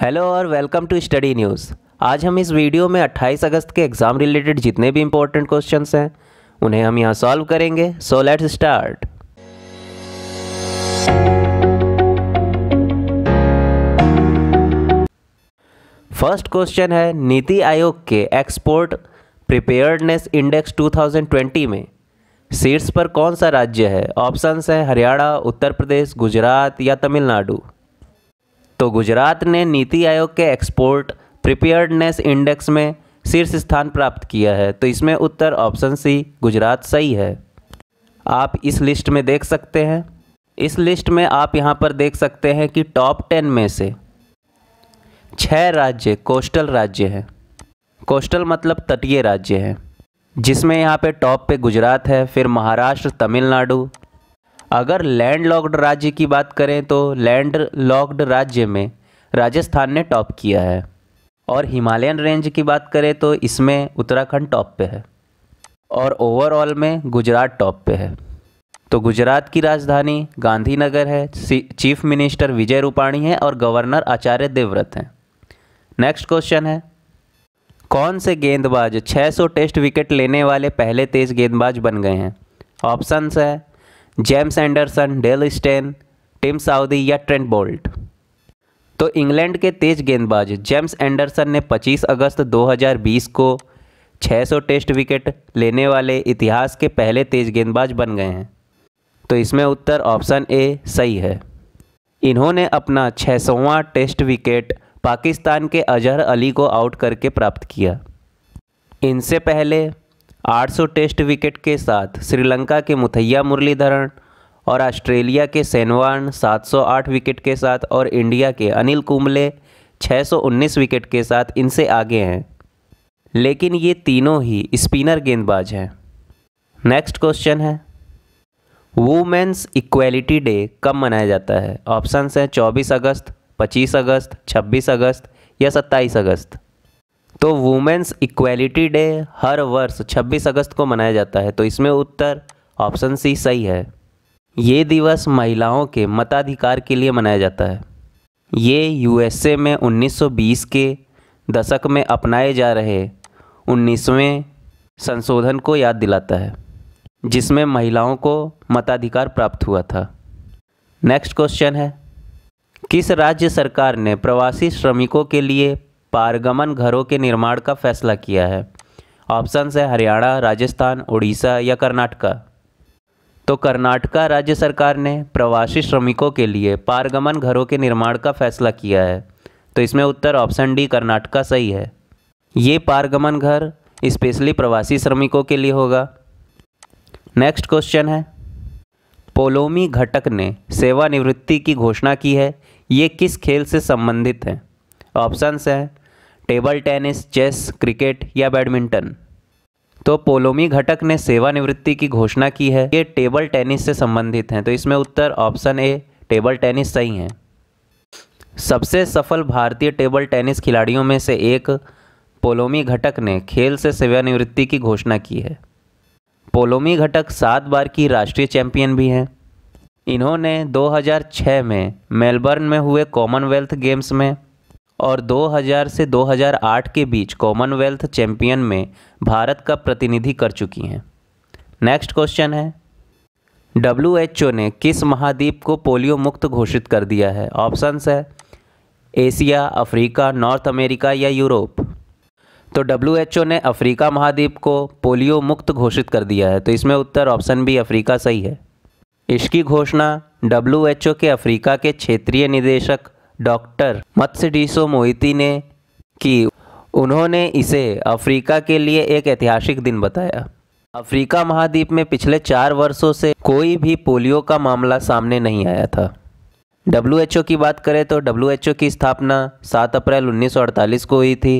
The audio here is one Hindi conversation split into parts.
हेलो और वेलकम टू स्टडी न्यूज़ आज हम इस वीडियो में 28 अगस्त के एग्ज़ाम रिलेटेड जितने भी इम्पोर्टेंट क्वेश्चंस हैं उन्हें हम यहाँ सॉल्व करेंगे so let's start first question है नीति आयोग के एक्सपोर्ट प्रिपेयर्डनेस इंडेक्स 2020 में शीर्ष पर कौन सा राज्य है ऑप्शंस हैं हरियाणा उत्तर प्रदेश गुजरात या तमिलनाडु तो गुजरात ने नीति आयोग के एक्सपोर्ट प्रिपेयर्डनेस इंडेक्स में शीर्ष स्थान प्राप्त किया है तो इसमें उत्तर ऑप्शन सी गुजरात सही है आप इस लिस्ट में देख सकते हैं इस लिस्ट में आप यहां पर देख सकते हैं कि टॉप टेन में से छः राज्य कोस्टल राज्य हैं कोस्टल मतलब तटीय राज्य हैं जिसमें यहाँ पे टॉप पे गुजरात है फिर महाराष्ट्र तमिलनाडु अगर लैंड लॉक्ड राज्य की बात करें तो लैंड लॉक्ड राज्य में राजस्थान ने टॉप किया है और हिमालयन रेंज की बात करें तो इसमें उत्तराखंड टॉप पे है और ओवरऑल में गुजरात टॉप पे है तो गुजरात की राजधानी गांधीनगर है चीफ मिनिस्टर विजय रूपाणी हैं और गवर्नर आचार्य देवव्रत हैं नेक्स्ट क्वेश्चन है कौन से गेंदबाज 600 टेस्ट विकेट लेने वाले पहले तेज गेंदबाज बन गए हैं ऑप्शंस है James Anderson Dale Steyn Tim Southee या ट्रेंट बोल्ट तो इंग्लैंड के तेज गेंदबाज जेम्स एंडरसन ने 25 अगस्त 2020 को 600 टेस्ट विकेट लेने वाले इतिहास के पहले तेज गेंदबाज बन गए हैं तो इसमें उत्तर ऑप्शन ए सही है इन्होंने अपना 600वां टेस्ट विकेट पाकिस्तान के अजहर अली को आउट करके प्राप्त किया इनसे पहले 800 टेस्ट विकेट के साथ श्रीलंका के मुथैया मुरलीधरन और ऑस्ट्रेलिया के सेनवान 708 विकेट के साथ और इंडिया के अनिल कुंबले 619 विकेट के साथ इनसे आगे हैं लेकिन ये तीनों ही स्पिनर गेंदबाज हैं नेक्स्ट क्वेश्चन है वुमेन्स इक्वलिटी डे कब मनाया जाता है ऑप्शंस हैं 24 अगस्त 25 अगस्त 26 अगस्त या 27 अगस्त तो वुमेन्स इक्वेलिटी डे हर वर्ष 26 अगस्त को मनाया जाता है तो इसमें उत्तर ऑप्शन सी सही है ये दिवस महिलाओं के मताधिकार के लिए मनाया जाता है ये यूएसए में 1920 के दशक में अपनाए जा रहे 19वें संशोधन को याद दिलाता है जिसमें महिलाओं को मताधिकार प्राप्त हुआ था नेक्स्ट क्वेश्चन है किस राज्य सरकार ने प्रवासी श्रमिकों के लिए पारगमन घरों के निर्माण का फैसला किया है ऑप्शन है हरियाणा राजस्थान उड़ीसा या कर्नाटका तो कर्नाटका राज्य सरकार ने प्रवासी श्रमिकों के लिए पारगमन घरों के निर्माण का फैसला किया है तो इसमें उत्तर ऑप्शन डी कर्नाटका सही है ये पारगमन घर स्पेशली प्रवासी श्रमिकों के लिए होगा नेक्स्ट क्वेश्चन है पोलोमी घटक ने सेवानिवृत्ति की घोषणा की है ये किस खेल से संबंधित है ऑप्शंस हैं टेबल टेनिस चेस क्रिकेट या बैडमिंटन तो पोलोमी घटक ने सेवानिवृत्ति की घोषणा की है ये टेबल टेनिस से संबंधित हैं तो इसमें उत्तर ऑप्शन ए टेबल टेनिस सही है सबसे सफल भारतीय टेबल टेनिस खिलाड़ियों में से एक पोलोमी घटक ने खेल से सेवानिवृत्ति की घोषणा की है पोलोमी घटक सात बार की राष्ट्रीय चैंपियन भी हैं इन्होंने 2006 में मेलबर्न में हुए कॉमनवेल्थ गेम्स में और 2000 से 2008 के बीच कॉमनवेल्थ चैंपियन में भारत का प्रतिनिधि कर चुकी हैं नेक्स्ट क्वेश्चन है डब्ल्यू ने किस महाद्वीप को पोलियो मुक्त घोषित कर दिया है ऑप्शंस है एशिया अफ्रीका नॉर्थ अमेरिका या यूरोप तो डब्ल्यू ने अफ्रीका महाद्वीप को पोलियो मुक्त घोषित कर दिया है तो इसमें उत्तर ऑप्शन बी अफ्रीका सही है इसकी घोषणा डब्ल्यू के अफ्रीका के क्षेत्रीय निदेशक डॉक्टर मत्सडीसो मोहिती ने कि उन्होंने इसे अफ्रीका के लिए एक ऐतिहासिक दिन बताया अफ्रीका महाद्वीप में पिछले चार वर्षों से कोई भी पोलियो का मामला सामने नहीं आया था डब्ल्यू की बात करें तो डब्ल्यू की स्थापना 7 अप्रैल 1948 को हुई थी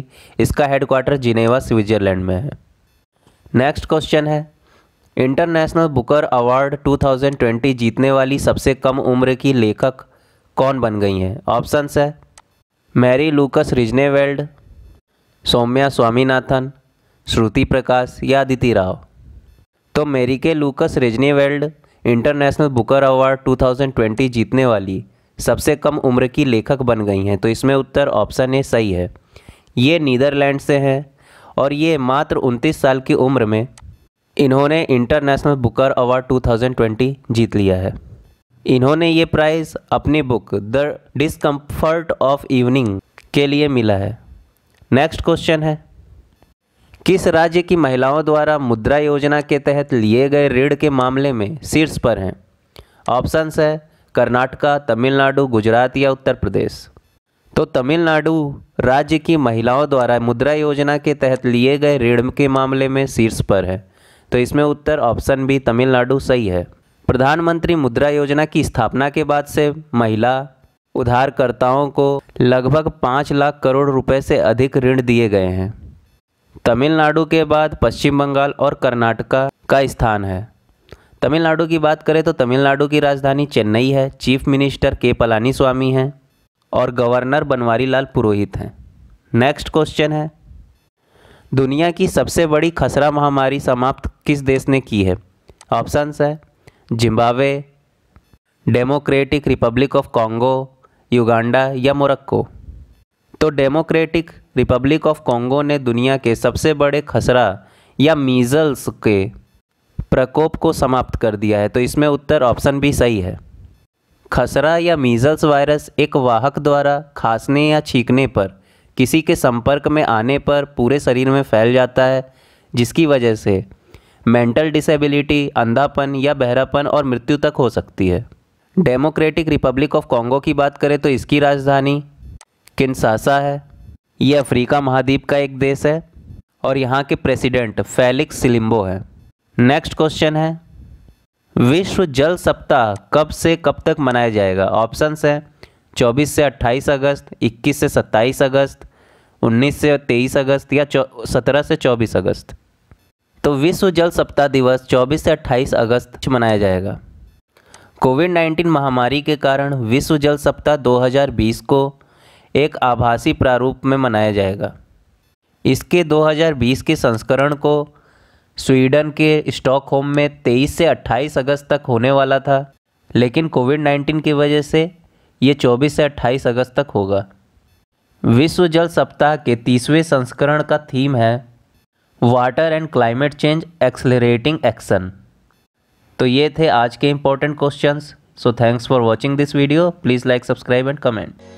इसका हेडक्वार्टर जिनेवा स्विट्जरलैंड में है नेक्स्ट क्वेश्चन है इंटरनेशनल बुकर अवार्ड 2020 जीतने वाली सबसे कम उम्र की लेखक कौन बन गई हैं ऑप्शंस है Marie Lucas Rijneveld Soumya Swaminathan Shruti Prakash या अदिति राव तो Marieke Lucas Veld international Booker award 2020 जीतने वाली सबसे कम उम्र की लेखक बन गई हैं तो इसमें उत्तर ऑप्शन ए सही है ये नीदरलैंड से हैं और ये मात्र उनतीस साल की उम्र में इन्होंने इंटरनेशनल बुकर अवार्ड 2020 जीत लिया है इन्होंने ये प्राइस अपनी book the discomfort of evening के लिए मिला है नेक्स्ट क्वेश्चन है किस राज्य की महिलाओं द्वारा मुद्रा योजना के तहत लिए गए ऋण के मामले में शीर्ष पर हैं ऑप्शंस है कर्नाटका तमिलनाडु गुजरात या उत्तर प्रदेश तो तमिलनाडु राज्य की महिलाओं द्वारा मुद्रा योजना के तहत लिए गए ऋण के मामले में शीर्ष पर है तो इसमें उत्तर ऑप्शन बी तमिलनाडु सही है प्रधानमंत्री मुद्रा योजना की स्थापना के बाद से महिला उधारकर्ताओं को लगभग पाँच लाख करोड़ रुपए से अधिक ऋण दिए गए हैं तमिलनाडु के बाद पश्चिम बंगाल और कर्नाटका का स्थान है तमिलनाडु की बात करें तो तमिलनाडु की राजधानी चेन्नई है चीफ मिनिस्टर के पलानी स्वामी हैं और गवर्नर बनवारी लाल पुरोहित हैं नेक्स्ट क्वेश्चन है दुनिया की सबसे बड़ी खसरा महामारी समाप्त किस देश ने की है ऑप्शंस है Zimbabwe Democratic Republic of Congo Uganda या मोरक्को तो डेमोक्रेटिक रिपब्लिक ऑफ कॉन्गो ने दुनिया के सबसे बड़े खसरा या मीज़ल्स के प्रकोप को समाप्त कर दिया है तो इसमें उत्तर ऑप्शन भी सही है खसरा या मीज़ल्स वायरस एक वाहक द्वारा खांसने या छींकने पर किसी के संपर्क में आने पर पूरे शरीर में फैल जाता है जिसकी वजह से मेंटल डिसेबिलिटी अंधापन या बहरापन और मृत्यु तक हो सकती है डेमोक्रेटिक रिपब्लिक ऑफ कॉन्गो की बात करें तो इसकी राजधानी किन्सासा है ये अफ्रीका महाद्वीप का एक देश है और यहाँ के प्रेसिडेंट फेलिक्स सिलिम्बो है नेक्स्ट क्वेश्चन है विश्व जल सप्ताह कब से कब तक मनाया जाएगा ऑप्शंस हैं 24 से 28 अगस्त 21 से 27 अगस्त 19 से 23 अगस्त या 17 से 24 अगस्त तो विश्व जल सप्ताह दिवस 24 से 28 अगस्त मनाया जाएगा कोविड 19 महामारी के कारण विश्व जल सप्ताह 2020 को एक आभासी प्रारूप में मनाया जाएगा इसके 2020 के संस्करण को स्वीडन के स्टॉकहोम में 23 से 28 अगस्त तक होने वाला था लेकिन कोविड 19 की वजह से ये 24 से 28 अगस्त तक होगा विश्व जल सप्ताह के तीसवें संस्करण का थीम है water and climate change accelerating action तो ये थे आज के important questions so thanks for watching this video please like subscribe and comment